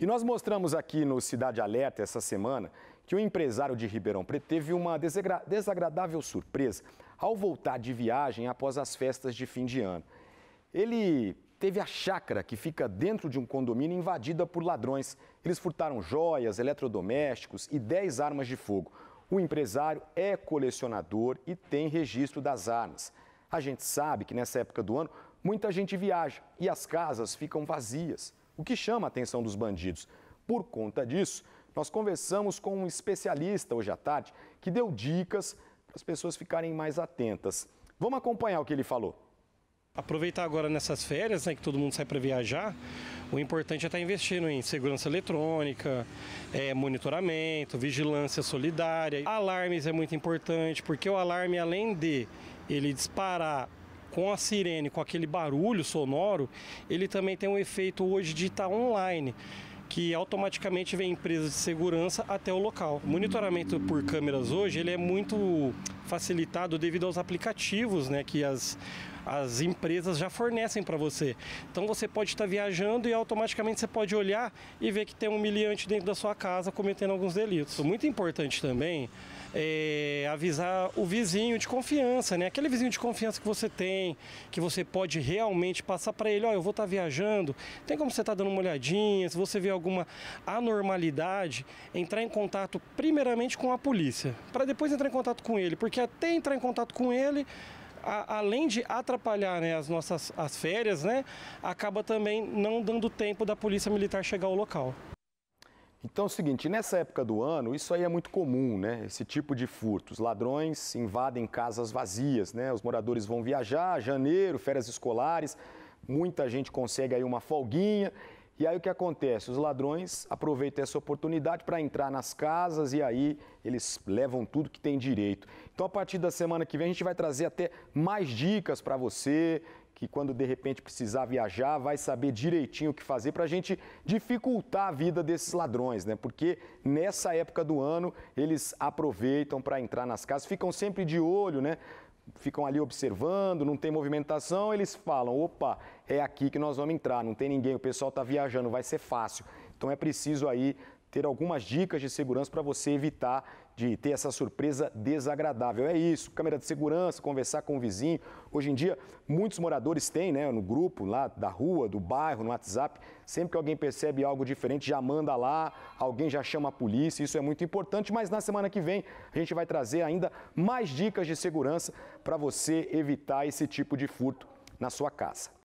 E nós mostramos aqui no Cidade Alerta essa semana que o empresário de Ribeirão Preto teve uma desagradável surpresa ao voltar de viagem após as festas de fim de ano. Ele teve a chácara que fica dentro de um condomínio invadida por ladrões. Eles furtaram joias, eletrodomésticos e 10 armas de fogo. O empresário é colecionador e tem registro das armas. A gente sabe que nessa época do ano muita gente viaja e as casas ficam vazias o que chama a atenção dos bandidos. Por conta disso, nós conversamos com um especialista hoje à tarde que deu dicas para as pessoas ficarem mais atentas. Vamos acompanhar o que ele falou. Aproveitar agora nessas férias, né, que todo mundo sai para viajar, o importante é estar tá investindo em segurança eletrônica, é, monitoramento, vigilância solidária. Alarmes é muito importante, porque o alarme, além de ele disparar com a sirene, com aquele barulho sonoro, ele também tem um efeito hoje de estar online que automaticamente vem empresas de segurança até o local. O monitoramento por câmeras hoje ele é muito facilitado devido aos aplicativos né, que as, as empresas já fornecem para você. Então você pode estar tá viajando e automaticamente você pode olhar e ver que tem um humilhante dentro da sua casa cometendo alguns delitos. Muito importante também é avisar o vizinho de confiança, né? Aquele vizinho de confiança que você tem, que você pode realmente passar para ele, ó, oh, eu vou estar tá viajando, tem como você estar tá dando uma olhadinha, se você vê alguma anormalidade, entrar em contato primeiramente com a polícia, para depois entrar em contato com ele, porque até entrar em contato com ele, a, além de atrapalhar né, as nossas as férias, né, acaba também não dando tempo da polícia militar chegar ao local. Então é o seguinte, nessa época do ano, isso aí é muito comum, né? Esse tipo de furtos. Ladrões invadem casas vazias, né? Os moradores vão viajar, janeiro, férias escolares, muita gente consegue aí uma folguinha e aí o que acontece? Os ladrões aproveitam essa oportunidade para entrar nas casas e aí eles levam tudo que tem direito. Então a partir da semana que vem a gente vai trazer até mais dicas para você que quando de repente precisar viajar vai saber direitinho o que fazer para a gente dificultar a vida desses ladrões, né? Porque nessa época do ano eles aproveitam para entrar nas casas, ficam sempre de olho, né? ficam ali observando, não tem movimentação, eles falam: opa, é aqui que nós vamos entrar, não tem ninguém, o pessoal está viajando, vai ser fácil. Então é preciso aí ter algumas dicas de segurança para você evitar de ter essa surpresa desagradável. É isso, câmera de segurança, conversar com o vizinho. Hoje em dia, muitos moradores têm, né, no grupo lá da rua, do bairro, no WhatsApp, sempre que alguém percebe algo diferente, já manda lá, alguém já chama a polícia. Isso é muito importante, mas na semana que vem a gente vai trazer ainda mais dicas de segurança para você evitar esse tipo de furto na sua casa.